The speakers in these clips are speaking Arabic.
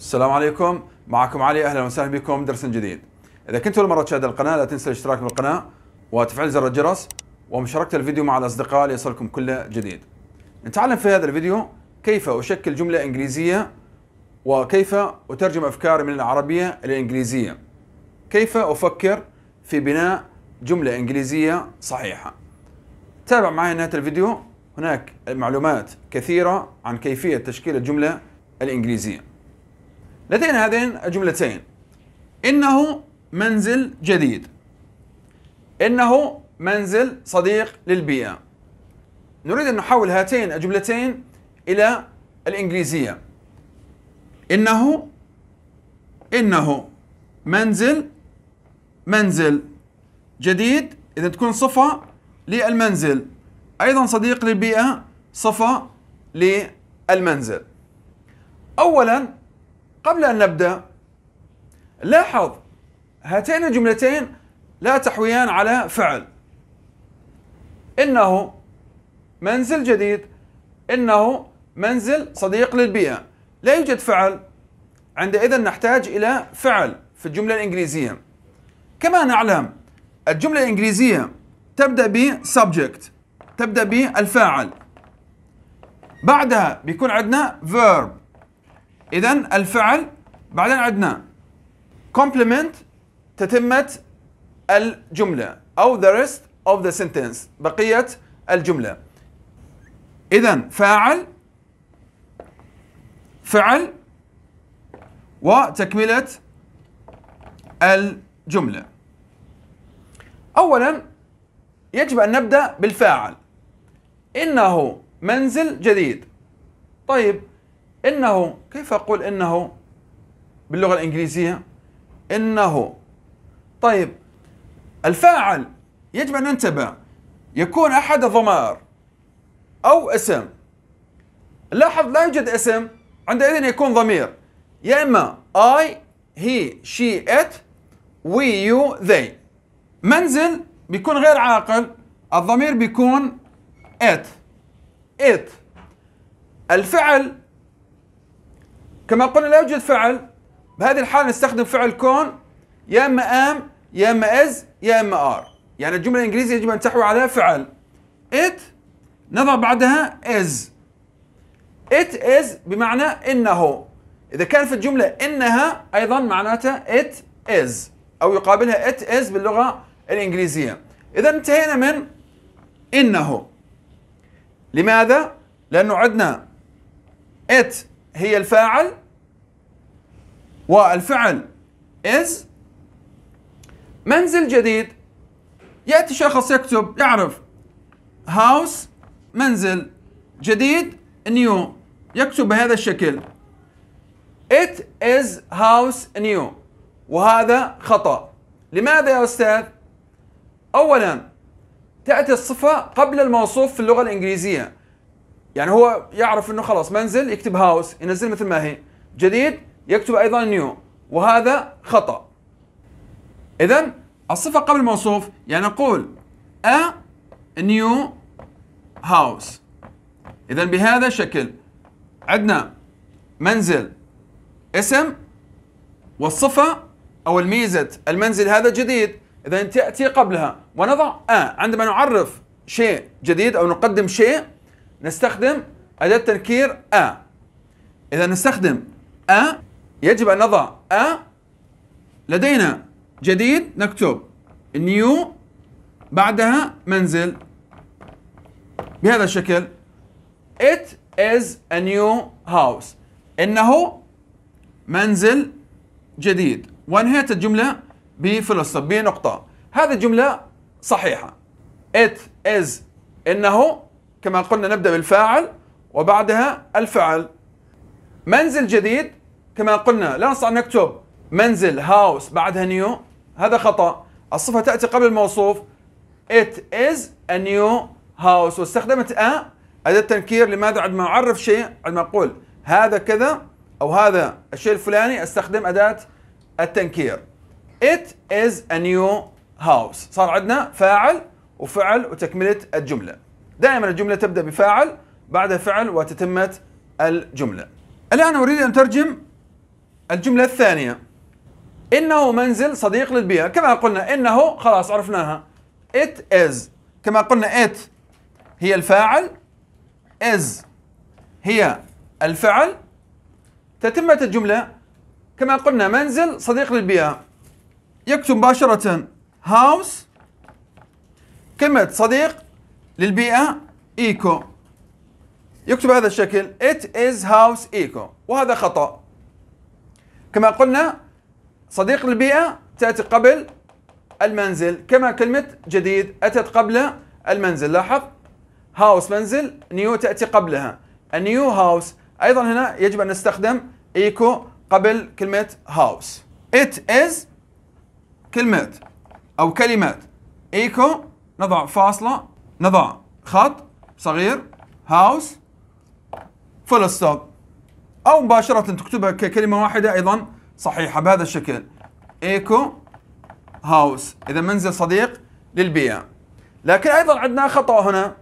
السلام عليكم معكم علي اهلا وسهلا بكم درس جديد اذا كنت اول مره تشاهد القناه لا تنسى الاشتراك بالقناه وتفعيل زر الجرس ومشاركه الفيديو مع الاصدقاء ليصلكم كل جديد نتعلم في هذا الفيديو كيف اشكل جمله انجليزيه وكيف اترجم افكاري من العربيه الى الانجليزيه كيف افكر في بناء جمله انجليزيه صحيحه تابع معي نهايه الفيديو هناك معلومات كثيره عن كيفيه تشكيل الجمله الانجليزيه لدينا هذين الجملتين إنه منزل جديد إنه منزل صديق للبيئة نريد أن نحول هاتين الجملتين إلى الإنجليزية إنه إنه منزل منزل جديد إذا تكون صفة للمنزل أيضا صديق للبيئة صفة للمنزل أولا قبل أن نبدأ لاحظ هاتين الجملتين لا تحويان على فعل إنه منزل جديد إنه منزل صديق للبيئة لا يوجد فعل عندئذ نحتاج إلى فعل في الجملة الإنجليزية كما نعلم الجملة الإنجليزية تبدأ ب subject تبدأ بالفاعل بعدها بيكون عندنا verb اذا الفعل بعدين عندنا complement تتمه الجمله او the rest of the sentence بقيه الجمله اذا فاعل فعل وتكمله الجمله اولا يجب ان نبدا بالفاعل انه منزل جديد طيب إنه كيف أقول إنه باللغة الإنجليزية إنه طيب الفاعل يجب أن ننتبه يكون أحد الضمائر أو اسم لاحظ لا يوجد اسم عندئذ يكون ضمير يا إما I, he, she, it we, you, they منزل بيكون غير عاقل الضمير بيكون it it الفعل كما قلنا لا يوجد فعل بهذه الحالة نستخدم فعل كون يا اما ام يا اما از يا اما ار يعني الجملة الانجليزية يجب ان تحوي على فعل ات نضع بعدها از ات از بمعنى انه اذا كان في الجملة انها ايضا معناتها ات از او يقابلها ات از باللغة الانجليزية اذا انتهينا من انه لماذا؟ لانه عندنا ات هي الفاعل والفعل is منزل جديد يأتي شخص يكتب يعرف house منزل جديد new يكتب بهذا الشكل It is house new وهذا خطأ لماذا يا أستاذ؟ أولا تأتي الصفة قبل الموصوف في اللغة الإنجليزية يعني هو يعرف أنه خلاص منزل يكتب house ينزل مثل ما هي جديد يكتب أيضا نيو وهذا خطأ إذا الصفة قبل الموصوف يعني نقول a new house إذا بهذا الشكل عندنا منزل اسم والصفة أو الميزة المنزل هذا جديد إذا تأتي قبلها ونضع a عندما نعرف شيء جديد أو نقدم شيء نستخدم أداة تنكير a إذا نستخدم a يجب أن نضع أ لدينا جديد نكتب نيو بعدها منزل بهذا الشكل It is a new house إنه منزل جديد وانهيت الجملة بفلسطين بنقطة هذه الجملة صحيحة It is إنه كما قلنا نبدأ بالفاعل وبعدها الفعل منزل جديد كما قلنا لا نستطيع أن نكتب منزل هاوس بعدها نيو هذا خطأ الصفة تأتي قبل الموصوف It is a new house واستخدمت a أداة تنكير لماذا عندما أعرف شيء عندما أقول هذا كذا أو هذا الشيء الفلاني أستخدم أداة التنكير It is a new house صار عندنا فاعل وفعل وتكملة الجملة دائما الجملة تبدأ بفاعل بعدها فعل وتتمة الجملة الآن أريد أن أترجم الجملة الثانية إنه منزل صديق للبيئة كما قلنا إنه خلاص عرفناها it is كما قلنا it هي الفاعل is هي الفعل تتمة الجملة كما قلنا منزل صديق للبيئة يكتب مباشرة house كلمة صديق للبيئة eco يكتب هذا الشكل it is house eco وهذا خطأ كما قلنا صديق البيئة تأتي قبل المنزل كما كلمة جديد أتت قبل المنزل لاحظ هاوس منزل نيو تأتي قبلها النيو هاوس أيضا هنا يجب أن نستخدم ايكو قبل كلمة هاوس it is كلمة أو كلمات ايكو نضع فاصلة نضع خط صغير هاوس فول ستوب أو مباشرة تكتبها ككلمة واحدة أيضا صحيحة بهذا الشكل إيكو هاوس إذا منزل صديق للبيئة لكن أيضا عندنا خطأ هنا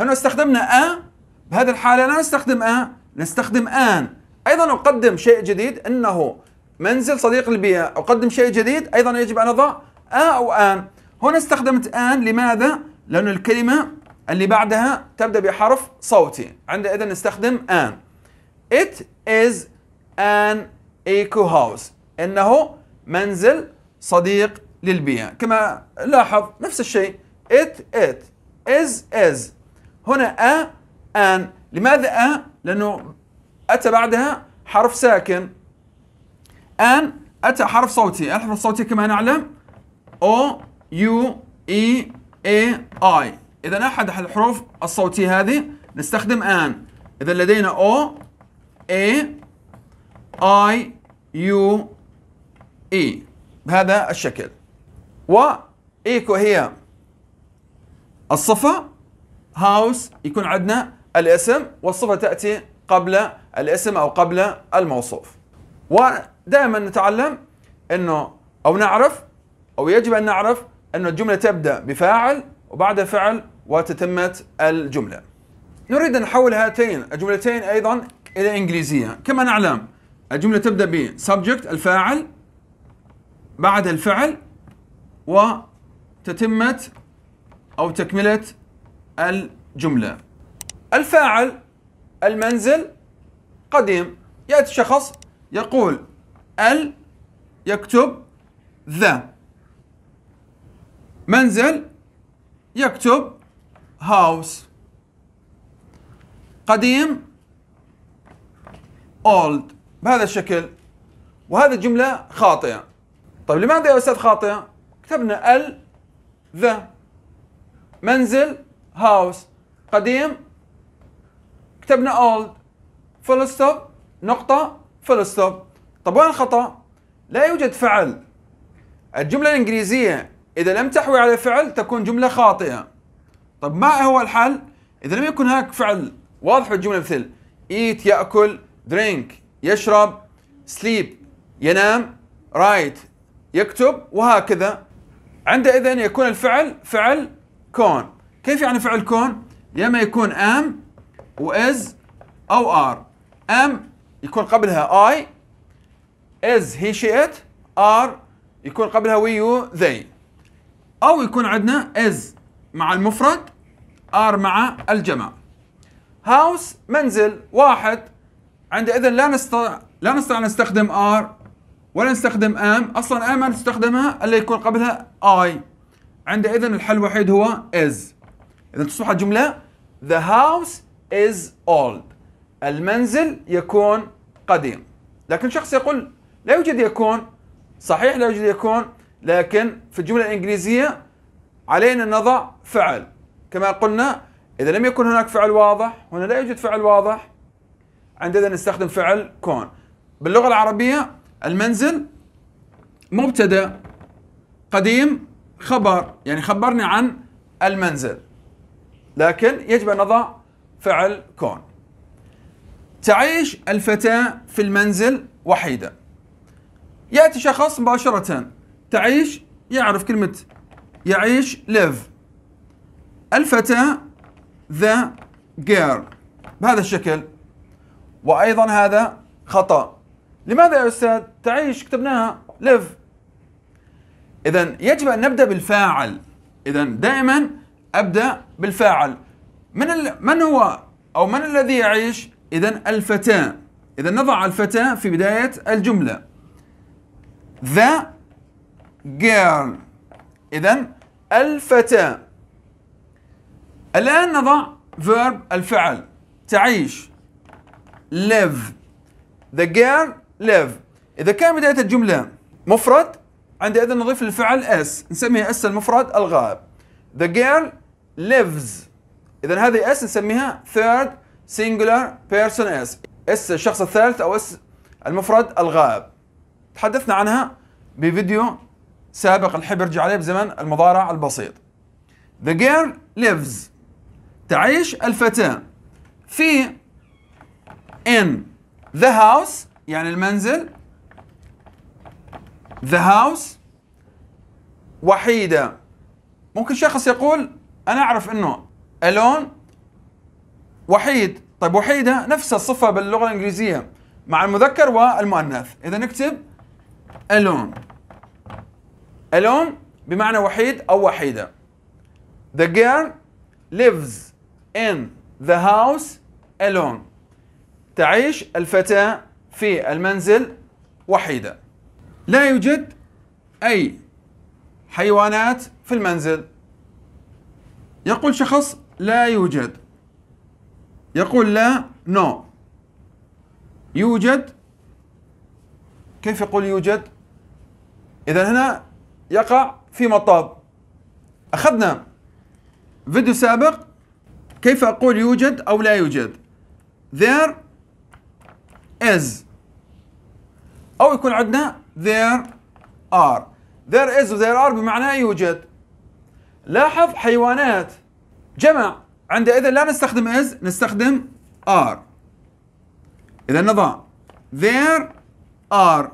هنا استخدمنا أ بهذه الحالة لا نستخدم أ نستخدم آن أيضا أقدم شيء جديد أنه منزل صديق البيئة أقدم شيء جديد أيضا يجب أن أضع أ أو آن هنا استخدمت آن لماذا؟ لأن الكلمة اللي بعدها تبدأ بحرف صوتي عندئذ نستخدم آن It is an eco house إنه منزل صديق للبيئة كما لاحظ نفس الشيء it it is is هنا a an لماذا a لأنه أتى بعدها حرف ساكن an أتى حرف صوتي الحرف الصوتي كما نعلم o u e a i إذا أحد الحروف الصوتية هذه نستخدم an إذا لدينا o A I U E بهذا الشكل وإيكو هي الصفة هاوس يكون عندنا الاسم والصفة تأتي قبل الاسم أو قبل الموصوف ودائما نتعلم أنه أو نعرف أو يجب أن نعرف أن الجملة تبدأ بفاعل وبعد فعل وتتمة الجملة نريد أن نحول هاتين الجملتين أيضا إلى إنجليزية كما نعلم الجملة تبدأ ب subject الفاعل بعد الفعل وتتمة أو تكملة الجملة الفاعل المنزل قديم يأتي شخص يقول ال يكتب ذا منزل يكتب هاوس قديم old بهذا الشكل وهذه الجملة خاطئة طيب لماذا يا أستاذ خاطئة؟ كتبنا ال ذا منزل هاوس قديم كتبنا old full stop نقطة full stop طب وين الخطأ؟ لا يوجد فعل الجملة الإنجليزية إذا لم تحوي على فعل تكون جملة خاطئة طب ما هو الحل؟ إذا لم يكن هناك فعل واضح في الجملة مثل eat يأكل درينك يشرب سليب ينام رايت يكتب وهكذا عندئذ يكون الفعل فعل كون كيف يعني فعل كون؟ يا اما يكون ام واز او ار ام يكون قبلها اي از هي شي ار يكون قبلها وي يو ذي او يكون عندنا از مع المفرد ار مع الجمع هاوس منزل واحد عندئذ لا نستطيع لا نستطيع ان نستخدم ار ولا نستخدم ام اصلا ام نستخدمها الا يكون قبلها اي عندئذ الحل الوحيد هو is اذا تصبح الجمله the house is old المنزل يكون قديم لكن شخص يقول لا يوجد يكون صحيح لا يوجد يكون لكن في الجمله الانجليزيه علينا ان نضع فعل كما قلنا اذا لم يكن هناك فعل واضح هنا لا يوجد فعل واضح عندنا نستخدم فعل كون باللغة العربية المنزل مبتدأ قديم خبر يعني خبرني عن المنزل لكن يجب أن نضع فعل كون تعيش الفتاة في المنزل وحيدة يأتي شخص مباشرة تعيش يعرف كلمة يعيش live الفتاة the girl بهذا الشكل وأيضا هذا خطأ لماذا يا أستاذ تعيش كتبناها ليف إذا يجب أن نبدأ بالفاعل إذا دائما أبدأ بالفاعل من ال... من هو أو من الذي يعيش إذا الفتاة إذا نضع الفتاة في بداية الجملة ذا girl إذا الفتاة الآن نضع verb الفعل تعيش live the girl live إذا كان بداية الجملة مفرد عندئذ نضيف الفعل اس نسميها اس المفرد الغائب the girl lives إذا هذه اس نسميها third singular person s اس الشخص الثالث أو اس المفرد الغائب تحدثنا عنها بفيديو سابق نحب نرجع عليه بزمن المضارع البسيط The girl lives تعيش الفتاة في in the house يعني المنزل the house وحيدة ممكن شخص يقول أنا أعرف أنه alone وحيد طيب وحيدة نفس الصفة باللغة الإنجليزية مع المذكر والمؤنث إذا نكتب alone alone بمعنى وحيد أو وحيدة the girl lives in the house alone تعيش الفتاة في المنزل وحيدة لا يوجد أي حيوانات في المنزل يقول شخص لا يوجد يقول لا نو no. يوجد كيف يقول يوجد إذا هنا يقع في مطاب أخذنا فيديو سابق كيف أقول يوجد أو لا يوجد there is أو يكون عندنا there are there is و there are بمعنى يوجد لاحظ حيوانات جمع عندئذ لا نستخدم is نستخدم are إذا نظام there are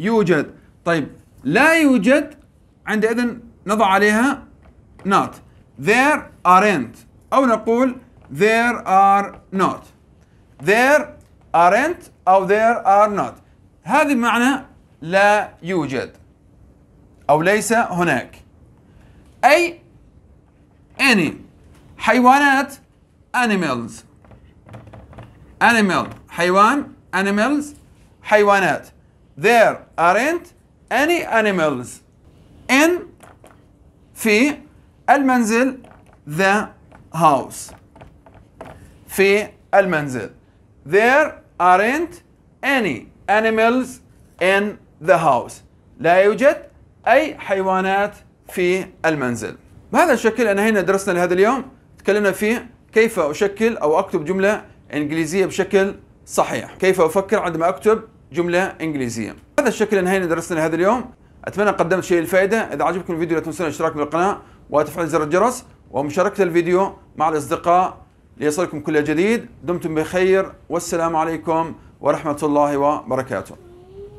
يوجد طيب لا يوجد عندئذ نضع عليها not there aren't أو نقول there are not there aren't أو there are not هذه معنى لا يوجد أو ليس هناك أي any حيوانات animals animal حيوان animals حيوانات there aren't any animals in في المنزل the house في المنزل there aren't any animals in the house لا يوجد أي حيوانات في المنزل بهذا الشكل أنهينا درسنا لهذا اليوم تكلمنا فيه كيف أشكل أو أكتب جملة إنجليزية بشكل صحيح كيف أفكر عندما أكتب جملة إنجليزية هذا الشكل أنهينا درسنا لهذا اليوم أتمنى قدمت شيء الفائدة إذا عجبكم الفيديو لا تنسون الاشتراك بالقناة وتفعيل زر الجرس ومشاركة الفيديو مع الأصدقاء ليصلكم كل جديد دمتم بخير والسلام عليكم ورحمة الله وبركاته